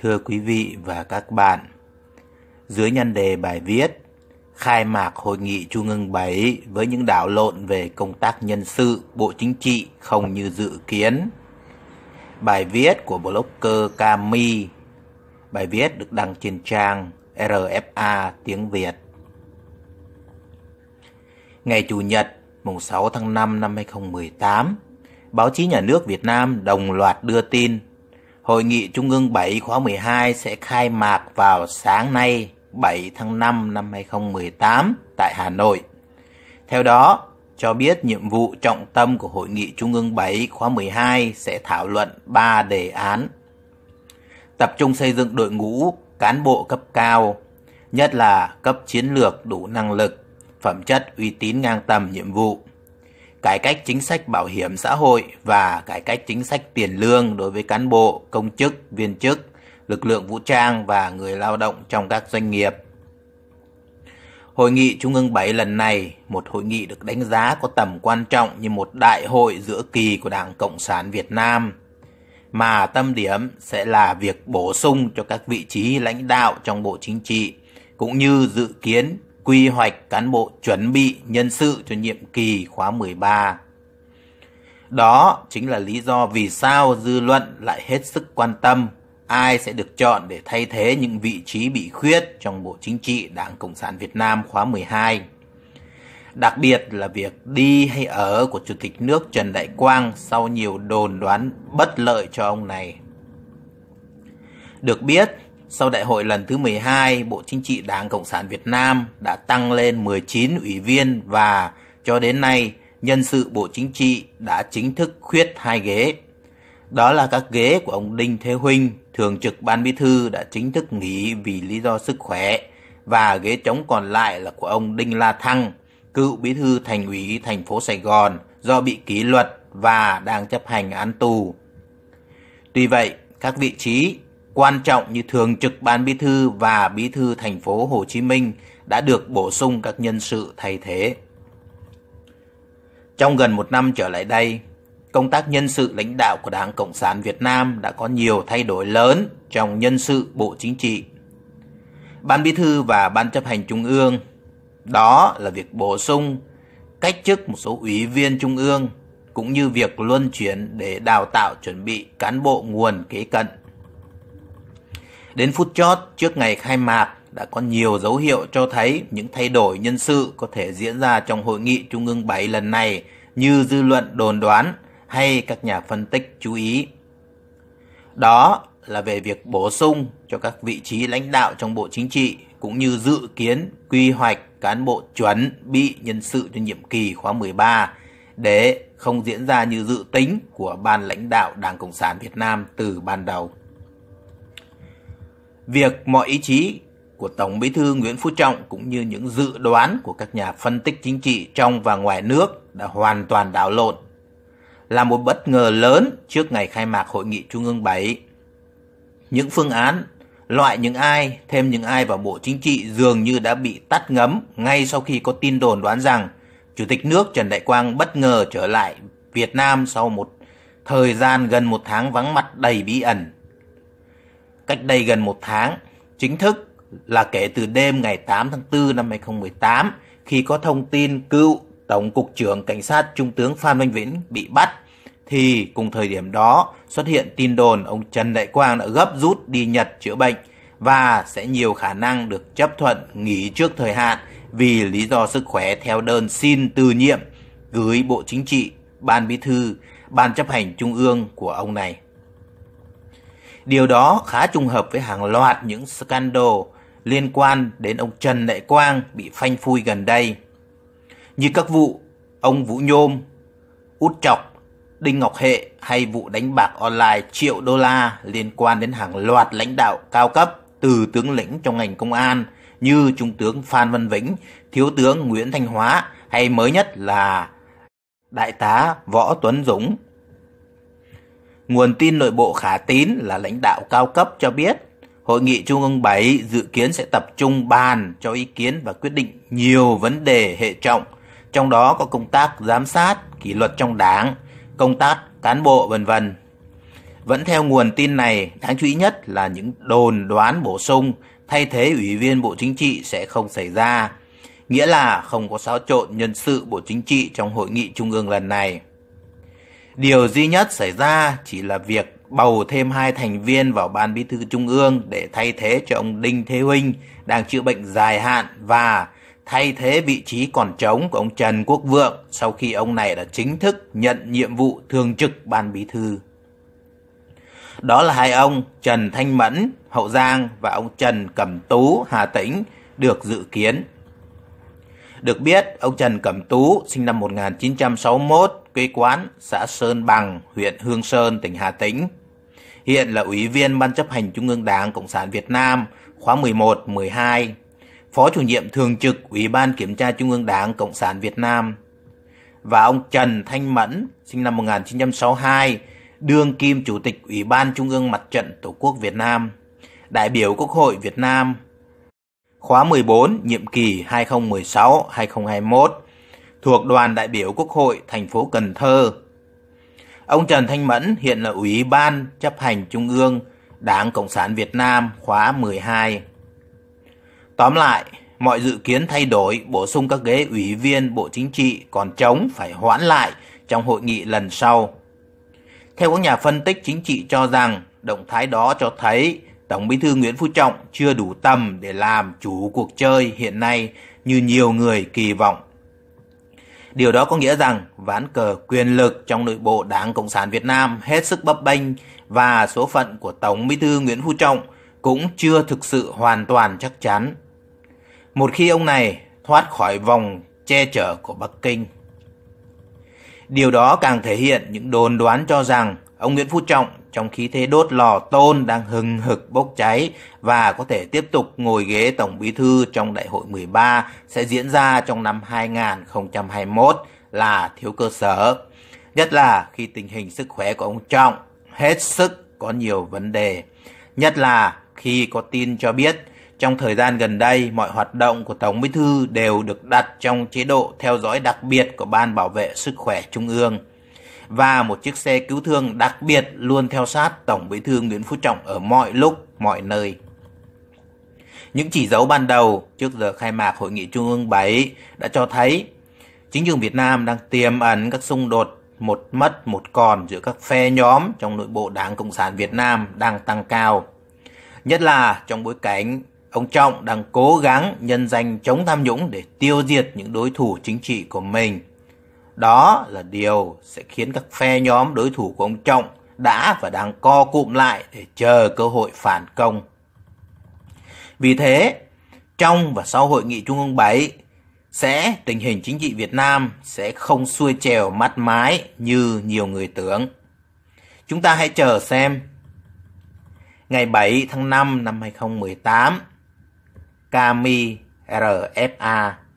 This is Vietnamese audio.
Thưa quý vị và các bạn, dưới nhân đề bài viết Khai mạc Hội nghị Trung ương 7 với những đảo lộn về công tác nhân sự, Bộ Chính trị không như dự kiến. Bài viết của blogger Kami, bài viết được đăng trên trang RFA tiếng Việt. Ngày Chủ nhật, mùng 6 tháng 5 năm 2018, báo chí nhà nước Việt Nam đồng loạt đưa tin Hội nghị Trung ương 7 khóa 12 sẽ khai mạc vào sáng nay 7 tháng 5 năm 2018 tại Hà Nội. Theo đó, cho biết nhiệm vụ trọng tâm của Hội nghị Trung ương 7 khóa 12 sẽ thảo luận 3 đề án. Tập trung xây dựng đội ngũ cán bộ cấp cao, nhất là cấp chiến lược đủ năng lực, phẩm chất uy tín ngang tầm nhiệm vụ cải cách chính sách bảo hiểm xã hội và cải cách chính sách tiền lương đối với cán bộ, công chức, viên chức, lực lượng vũ trang và người lao động trong các doanh nghiệp. Hội nghị Trung ương 7 lần này, một hội nghị được đánh giá có tầm quan trọng như một đại hội giữa kỳ của Đảng Cộng sản Việt Nam, mà tâm điểm sẽ là việc bổ sung cho các vị trí lãnh đạo trong Bộ Chính trị, cũng như dự kiến quy hoạch cán bộ chuẩn bị nhân sự cho nhiệm kỳ khóa 13. Đó chính là lý do vì sao dư luận lại hết sức quan tâm ai sẽ được chọn để thay thế những vị trí bị khuyết trong Bộ Chính trị Đảng Cộng sản Việt Nam khóa 12. Đặc biệt là việc đi hay ở của Chủ tịch nước Trần Đại Quang sau nhiều đồn đoán bất lợi cho ông này. Được biết, sau đại hội lần thứ 12, Bộ Chính trị Đảng Cộng sản Việt Nam đã tăng lên 19 ủy viên và cho đến nay, nhân sự Bộ Chính trị đã chính thức khuyết hai ghế. Đó là các ghế của ông Đinh Thế Huynh, thường trực Ban Bí thư đã chính thức nghỉ vì lý do sức khỏe và ghế trống còn lại là của ông Đinh La Thăng, cựu Bí thư Thành ủy thành phố Sài Gòn do bị kỷ luật và đang chấp hành án tù. Tuy vậy, các vị trí quan trọng như Thường trực Ban Bí thư và Bí thư thành phố Hồ Chí Minh đã được bổ sung các nhân sự thay thế. Trong gần một năm trở lại đây, công tác nhân sự lãnh đạo của Đảng Cộng sản Việt Nam đã có nhiều thay đổi lớn trong nhân sự Bộ Chính trị. Ban Bí thư và Ban chấp hành Trung ương, đó là việc bổ sung, cách chức một số ủy viên Trung ương, cũng như việc luân chuyển để đào tạo chuẩn bị cán bộ nguồn kế cận Đến phút chót trước ngày khai mạc đã có nhiều dấu hiệu cho thấy những thay đổi nhân sự có thể diễn ra trong hội nghị Trung ương 7 lần này như dư luận đồn đoán hay các nhà phân tích chú ý. Đó là về việc bổ sung cho các vị trí lãnh đạo trong Bộ Chính trị cũng như dự kiến quy hoạch cán bộ chuẩn bị nhân sự cho nhiệm kỳ khóa 13 để không diễn ra như dự tính của ban lãnh đạo Đảng Cộng sản Việt Nam từ ban đầu việc mọi ý chí của Tổng Bí thư Nguyễn Phú Trọng cũng như những dự đoán của các nhà phân tích chính trị trong và ngoài nước đã hoàn toàn đảo lộn, là một bất ngờ lớn trước ngày khai mạc Hội nghị Trung ương 7. Những phương án, loại những ai, thêm những ai vào Bộ Chính trị dường như đã bị tắt ngấm ngay sau khi có tin đồn đoán rằng Chủ tịch nước Trần Đại Quang bất ngờ trở lại Việt Nam sau một thời gian gần một tháng vắng mặt đầy bí ẩn cách đây gần một tháng, chính thức là kể từ đêm ngày 8 tháng 4 năm 2018 khi có thông tin cựu Tổng Cục trưởng Cảnh sát Trung tướng Phan Văn Vĩnh bị bắt thì cùng thời điểm đó xuất hiện tin đồn ông Trần Đại Quang đã gấp rút đi Nhật chữa bệnh và sẽ nhiều khả năng được chấp thuận nghỉ trước thời hạn vì lý do sức khỏe theo đơn xin từ nhiệm gửi Bộ Chính trị, Ban Bí thư, Ban chấp hành Trung ương của ông này. Điều đó khá trùng hợp với hàng loạt những scandal liên quan đến ông Trần Đại Quang bị phanh phui gần đây. Như các vụ ông Vũ Nhôm, Út chọc Đinh Ngọc Hệ hay vụ đánh bạc online triệu đô la liên quan đến hàng loạt lãnh đạo cao cấp từ tướng lĩnh trong ngành công an như Trung tướng Phan Văn Vĩnh, Thiếu tướng Nguyễn Thanh Hóa hay mới nhất là Đại tá Võ Tuấn Dũng Nguồn tin nội bộ khả tín là lãnh đạo cao cấp cho biết, Hội nghị Trung ương 7 dự kiến sẽ tập trung bàn cho ý kiến và quyết định nhiều vấn đề hệ trọng, trong đó có công tác giám sát, kỷ luật trong đảng, công tác cán bộ vân vân. Vẫn theo nguồn tin này, đáng chú ý nhất là những đồn đoán bổ sung thay thế ủy viên Bộ Chính trị sẽ không xảy ra, nghĩa là không có xáo trộn nhân sự Bộ Chính trị trong hội nghị trung ương lần này. Điều duy nhất xảy ra chỉ là việc bầu thêm hai thành viên vào Ban Bí thư Trung ương để thay thế cho ông Đinh Thế Huynh đang chữa bệnh dài hạn và thay thế vị trí còn trống của ông Trần Quốc Vượng sau khi ông này đã chính thức nhận nhiệm vụ thường trực Ban Bí thư. Đó là hai ông Trần Thanh Mẫn, Hậu Giang và ông Trần Cẩm Tú, Hà Tĩnh được dự kiến. Được biết, ông Trần Cẩm Tú sinh năm 1961 quê quán xã Sơn Bằng, huyện Hương Sơn, tỉnh Hà Tĩnh. Hiện là Ủy viên Ban chấp hành Trung ương Đảng Cộng sản Việt Nam khóa 11-12, Phó chủ nhiệm thường trực Ủy ban Kiểm tra Trung ương Đảng Cộng sản Việt Nam. Và ông Trần Thanh Mẫn, sinh năm 1962, đương kim Chủ tịch Ủy ban Trung ương Mặt trận Tổ quốc Việt Nam, đại biểu Quốc hội Việt Nam, khóa 14, nhiệm kỳ 2016-2021 thuộc đoàn đại biểu Quốc hội thành phố Cần Thơ. Ông Trần Thanh Mẫn hiện là Ủy ban chấp hành Trung ương Đảng Cộng sản Việt Nam khóa 12. Tóm lại, mọi dự kiến thay đổi, bổ sung các ghế ủy viên Bộ Chính trị còn trống phải hoãn lại trong hội nghị lần sau. Theo các nhà phân tích chính trị cho rằng, động thái đó cho thấy Tổng Bí thư Nguyễn Phú Trọng chưa đủ tầm để làm chủ cuộc chơi hiện nay như nhiều người kỳ vọng. Điều đó có nghĩa rằng ván cờ quyền lực trong nội bộ Đảng Cộng sản Việt Nam hết sức bấp bênh và số phận của Tổng Bí thư Nguyễn Phú Trọng cũng chưa thực sự hoàn toàn chắc chắn. Một khi ông này thoát khỏi vòng che chở của Bắc Kinh. Điều đó càng thể hiện những đồn đoán cho rằng ông Nguyễn Phú Trọng trong khí thế đốt lò tôn đang hừng hực bốc cháy và có thể tiếp tục ngồi ghế Tổng Bí Thư trong Đại hội 13 sẽ diễn ra trong năm 2021 là thiếu cơ sở. Nhất là khi tình hình sức khỏe của ông Trọng hết sức có nhiều vấn đề. Nhất là khi có tin cho biết trong thời gian gần đây, mọi hoạt động của Tổng Bí Thư đều được đặt trong chế độ theo dõi đặc biệt của Ban Bảo vệ Sức khỏe Trung ương và một chiếc xe cứu thương đặc biệt luôn theo sát Tổng Bí thư Nguyễn Phú Trọng ở mọi lúc, mọi nơi. Những chỉ dấu ban đầu trước giờ khai mạc Hội nghị Trung ương 7 đã cho thấy chính trường Việt Nam đang tiềm ẩn các xung đột một mất một còn giữa các phe nhóm trong nội bộ Đảng Cộng sản Việt Nam đang tăng cao. Nhất là trong bối cảnh ông Trọng đang cố gắng nhân danh chống tham nhũng để tiêu diệt những đối thủ chính trị của mình. Đó là điều sẽ khiến các phe nhóm đối thủ của ông Trọng đã và đang co cụm lại để chờ cơ hội phản công. Vì thế, trong và sau hội nghị Trung ương 7 sẽ tình hình chính trị Việt Nam sẽ không xuôi trèo mắt mái như nhiều người tưởng. Chúng ta hãy chờ xem. Ngày 7 tháng 5 năm 2018, Kami RFA